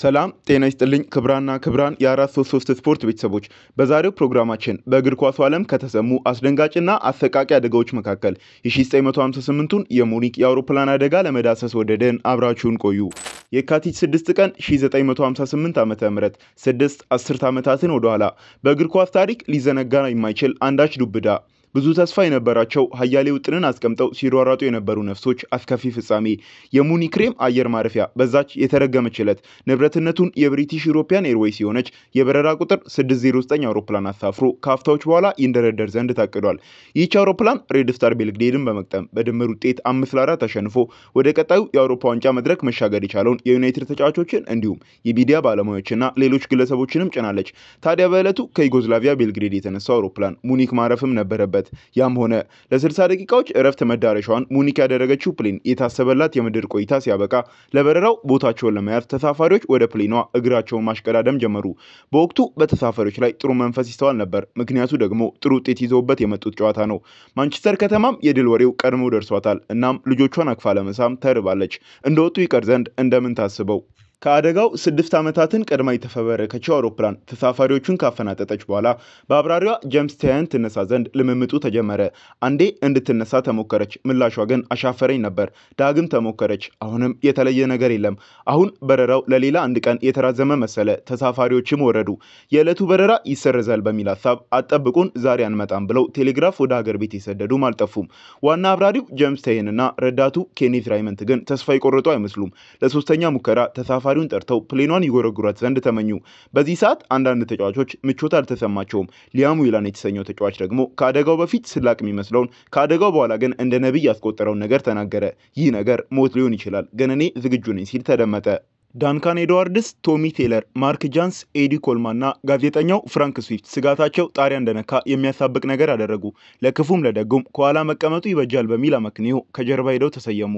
ሰላም ጤና ይስጥልኝ ክብራና ክብራን የአራት ሶስት ሶስት ስፖርት ቤተሰቦች፣ በዛሬው ፕሮግራማችን በእግር ኳሱ ዓለም ከተሰሙ አስደንጋጭና አሰቃቂ አደጋዎች መካከል የ1958ቱን የሙኒክ የአውሮፕላን አደጋ ለመዳሰስ ወደደን። አብራችሁን ቆዩ። የካቲት 6 ቀን 1958 ዓ ም ስድስት አስርት ዓመታትን ወደኋላ በእግር ኳስ ታሪክ ሊዘነጋ የማይችል አንዳች ዱብዳ ብዙ ተስፋ የነበራቸው ሀያሌ ውጥንን አስቀምጠው ሲሯሯጡ የነበሩ ነፍሶች አስከፊ ፍጻሜ የሙኒክሬም አየር ማረፊያ በዛች የተረገመች ዕለት ንብረትነቱን የብሪቲሽ ኢሮፒያን ኤርዌይስ የሆነች የበረራ ቁጥር 609 አውሮፕላን አሳፍሮ ከአፍታዎች በኋላ ይንደረደር ዘንድ ታቅዷል። ይህች አውሮፕላን ሬድ ስታር ቤልግዴድን በመቅጠም በድምር ውጤት አምስት ለአራት ተሸንፎ ወደ ቀጣዩ የአውሮፓ ዋንጫ መድረክ መሻገር የቻለውን የዩናይትድ ተጫዋቾችን እንዲሁም የሚዲያ ባለሙያዎችና ሌሎች ግለሰቦችንም ጭናለች። ታዲያ በዕለቱ ከዩጎዝላቪያ ቤልግሬድ የተነሳው አውሮፕላን ሙኒክ ማረፍም ነበረበት። ያለበት። ያም ሆነ ለ60 ደቂቃዎች እረፍት መዳረሻዋን ሙኒክ ያደረገችው ፕሌን የታሰበላት የምድር ቆይታ ሲያበቃ ለበረራው ቦታቸውን ለመያዝ ተሳፋሪዎች ወደ ፕሌኗ እግራቸውን ማሽቀዳደም ጀመሩ። በወቅቱ በተሳፋሪዎች ላይ ጥሩ መንፈስ ይስተዋል ነበር። ምክንያቱ ደግሞ ጥሩ ውጤት ይዘውበት የመጡት ጨዋታ ነው። ማንቸስተር ከተማም የድል ወሬው ቀድሞ ደርሷታል። እናም ልጆቿን አቅፋ ለመሳም ተርባለች። እንደወጡ ይቀር ዘንድ እንደምን ታስበው ከአደጋው ስድስት ዓመታትን ቀድማ የተፈበረከችው አውሮፕላን ተሳፋሪዎቹን ካፈናጠጠች በኋላ በአብራሪዋ ጀምስ ታያን ትነሳ ዘንድ ልምምጡ ተጀመረ። አንዴ እንድትነሳ ተሞከረች፣ ምላሿ ግን አሻፈረኝ ነበር። ዳግም ተሞከረች፣ አሁንም የተለየ ነገር የለም። አሁን በረራው ለሌላ አንድ ቀን የተራዘመ መሰለ። ተሳፋሪዎችም ወረዱ። የዕለቱ በረራ ይሰረዛል በሚል ሀሳብ አጠብቁን፣ ዛሬ አንመጣም ብለው ቴሌግራፍ ወደ ሀገር ቤት የሰደዱም አልጠፉም። ዋና አብራሪው ጀምስ ታይንና ረዳቱ ኬኔት ራይመንት ግን ተስፋ የቆረጡ አይመስሉም። ለሶስተኛ ሙከራ ተሳፋ ተፎካካሪውን ጠርተው ፕሌኗን ይጎረጉራት ዘንድ ተመኙ። በዚህ ሰዓት አንዳንድ ተጫዋቾች ምቾት አልተሰማቸውም። ሊያም ዊላን የተሰኘው ተጫዋች ደግሞ ከአደጋው በፊት ስላቅ የሚመስለውን ከአደጋው በኋላ ግን እንደ ነቢይ ያስቆጠረውን ነገር ተናገረ። ይህ ነገር ሞት ሊሆን ይችላል፣ ግን እኔ ዝግጁ ነኝ ሲል ተደመጠ። ዳንካን ኤድዋርድስ፣ ቶሚ ቴለር፣ ማርክ ጃንስ፣ ኤዲ ኮልማ እና ጋዜጠኛው ፍራንክ ስዊፍት ስጋታቸው ጣሪያ እንደነካ የሚያሳብቅ ነገር አደረጉ። ለክፉም ለደጉም ከኋላ መቀመጡ ይበጃል በሚል አመክንዮ ከጀርባ ሄደው ተሰየሙ።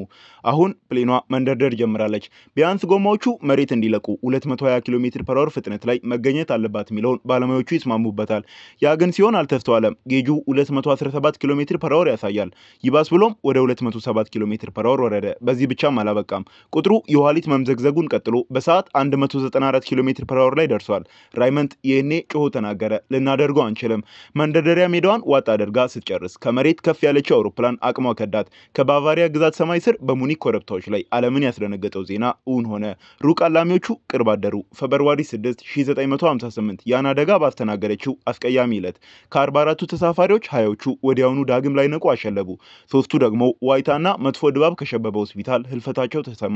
አሁን ፕሌኗ መንደርደር ጀምራለች። ቢያንስ ጎማዎቹ መሬት እንዲለቁ 220 ኪሎ ሜትር ፐር አወር ፍጥነት ላይ መገኘት አለባት የሚለውን ባለሙያዎቹ ይስማሙበታል። ያ ግን ሲሆን አልተስተዋለም። ጌጁ 217 ኪሎ ሜትር ፐር አወር ያሳያል። ይባስ ብሎም ወደ 207 ኪሎ ሜትር ፐር አወር ወረደ። በዚህ ብቻም አላበቃም። ቁጥሩ የኋሊት መምዘግዘጉን ቀጥ ቀጥሎ በሰዓት 194 ኪሎ ሜትር ፐር አወር ላይ ደርሷል። ራይመንት ይህኔ ጮሆ ተናገረ። ልናደርገው አንችልም። መንደርደሪያ ሜዳዋን ዋጥ አድርጋ ስትጨርስ ከመሬት ከፍ ያለችው አውሮፕላን አቅሟ ከዳት። ከባቫሪያ ግዛት ሰማይ ስር በሙኒክ ኮረብታዎች ላይ ዓለምን ያስደነገጠው ዜና እውን ሆነ። ሩቅ አላሚዎቹ ቅርብ አደሩ። ፌብርዋሪ 6 1958 ያን አደጋ ባስተናገደችው አስቀያሚ ዕለት ከ44ቱ ተሳፋሪዎች ሀያዎቹ ወዲያውኑ ዳግም ነቁ አሸለቡ። ሶስቱ ደግሞ ዋይታና መጥፎ ድባብ ከሸበበ ሆስፒታል ህልፈታቸው ተሰማ።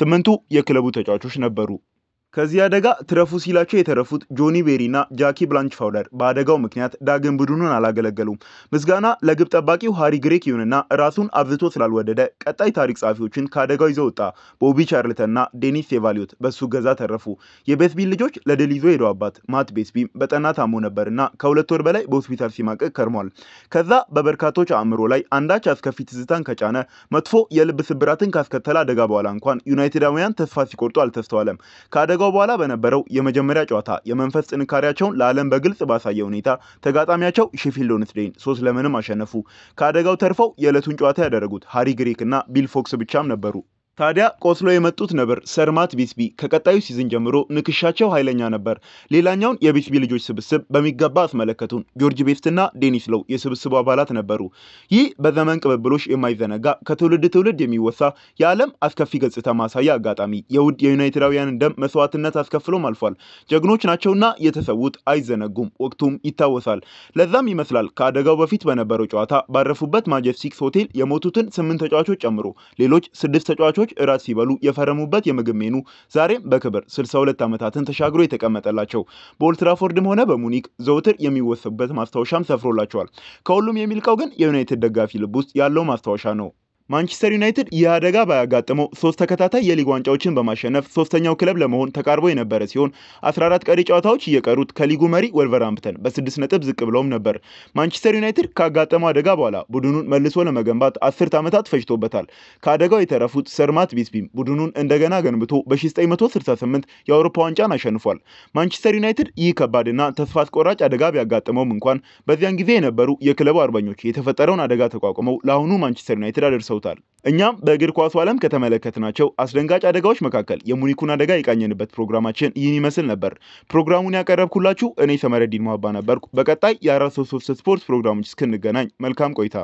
ስምንቱ የክለቡ ተጫዋቾች ነበሩ ከዚህ አደጋ ትረፉ ሲላቸው የተረፉት ጆኒ ቤሪ እና ጃኪ ብላንች ፋውደር በአደጋው ምክንያት ዳግም ቡድኑን አላገለገሉም። ምስጋና ለግብ ጠባቂው ሃሪ ግሬክ ይሁንና ራሱን አብዝቶ ስላልወደደ ቀጣይ ታሪክ ጸሐፊዎችን ከአደጋው ይዘው ወጣ። ቦቢ ቻርልተንና ዴኒስ ሴቫሊዮት በሱ ገዛ ተረፉ። የቤትቢን ልጆች ለድል ይዞ ሄደው አባት ማት ቤትቢም በጠና ታሞ ነበርና ከሁለት ወር በላይ በሆስፒታል ሲማቀቅ ከርሟል። ከዛ በበርካቶች አእምሮ ላይ አንዳች አስከፊ ትዝታን ከጫነ መጥፎ የልብ ስብራትን ካስከተለ አደጋ በኋላ እንኳን ዩናይትዳውያን ተስፋ ሲቆርጡ አልተስተዋለም። ከአደጋ ከፍለጋው በኋላ በነበረው የመጀመሪያ ጨዋታ የመንፈስ ጥንካሬያቸውን ለዓለም በግልጽ ባሳየ ሁኔታ ተጋጣሚያቸው ሼፊልድ ዌድነስዴይን ሶስት ለምንም አሸነፉ። ከአደጋው ተርፈው የዕለቱን ጨዋታ ያደረጉት ሃሪ ግሪክ እና ቢል ፎክስ ብቻም ነበሩ። ታዲያ ቆስሎ የመጡት ነበር ሰርማት ቢስቢ። ከቀጣዩ ሲዝን ጀምሮ ንክሻቸው ኃይለኛ ነበር። ሌላኛውን የቢስቢ ልጆች ስብስብ በሚገባ አስመለከቱን። ጆርጅ ቤስትና ዴኒስ ሎው የስብስቡ አባላት ነበሩ። ይህ በዘመን ቅብብሎች የማይዘነጋ ከትውልድ ትውልድ የሚወሳ የዓለም አስከፊ ገጽታ ማሳያ አጋጣሚ የውድ የዩናይትዳውያንን ደም መስዋዕትነት አስከፍሎም አልፏል። ጀግኖች ናቸውና የተሰዉት አይዘነጉም፣ ወቅቱም ይታወሳል። ለዛም ይመስላል ከአደጋው በፊት በነበረው ጨዋታ ባረፉበት ማጀስቲክስ ሆቴል የሞቱትን ስምንት ተጫዋቾች ጨምሮ ሌሎች ስድስት ተጫዋቾች አትሌቶች እራት ሲበሉ የፈረሙበት የምግብ ሜኑ ዛሬም በክብር 62 ዓመታትን ተሻግሮ የተቀመጠላቸው በኦልትራፎርድም ሆነ በሙኒክ ዘውትር የሚወሰብበት ማስታወሻም ሰፍሮላቸዋል። ከሁሉም የሚልቀው ግን የዩናይትድ ደጋፊ ልብ ውስጥ ያለው ማስታወሻ ነው። ማንቸስተር ዩናይትድ ይህ አደጋ ባያጋጥመው ሶስት ተከታታይ የሊግ ዋንጫዎችን በማሸነፍ ሶስተኛው ክለብ ለመሆን ተቃርቦ የነበረ ሲሆን 14 ቀሪ ጨዋታዎች እየቀሩት ከሊጉ መሪ ወልቨርሃምፕተን በስድስት ነጥብ ዝቅ ብለውም ነበር። ማንቸስተር ዩናይትድ ካጋጠመው አደጋ በኋላ ቡድኑን መልሶ ለመገንባት አስርት ዓመታት ፈጅቶበታል። ከአደጋው የተረፉት ሰር ማት ቢስቢም ቡድኑን እንደገና ገንብቶ በ1968 የአውሮፓ ዋንጫን አሸንፏል። ማንቸስተር ዩናይትድ ይህ ከባድና ተስፋ አስቆራጭ አደጋ ቢያጋጥመውም እንኳን በዚያን ጊዜ የነበሩ የክለቡ አርበኞች የተፈጠረውን አደጋ ተቋቁመው ለአሁኑ ማንቸስተር ዩናይትድ አደርሰዋል። ደርሰውታል። እኛም በእግር ኳሱ ዓለም ከተመለከትናቸው አስደንጋጭ አደጋዎች መካከል የሙኒኩን አደጋ የቃኘንበት ፕሮግራማችን ይህን ይመስል ነበር። ፕሮግራሙን ያቀረብኩላችሁ እኔ ሰመረዲን መሀባ ነበርኩ። በቀጣይ የአራት ሶስት ስፖርት ፕሮግራሞች እስክንገናኝ መልካም ቆይታ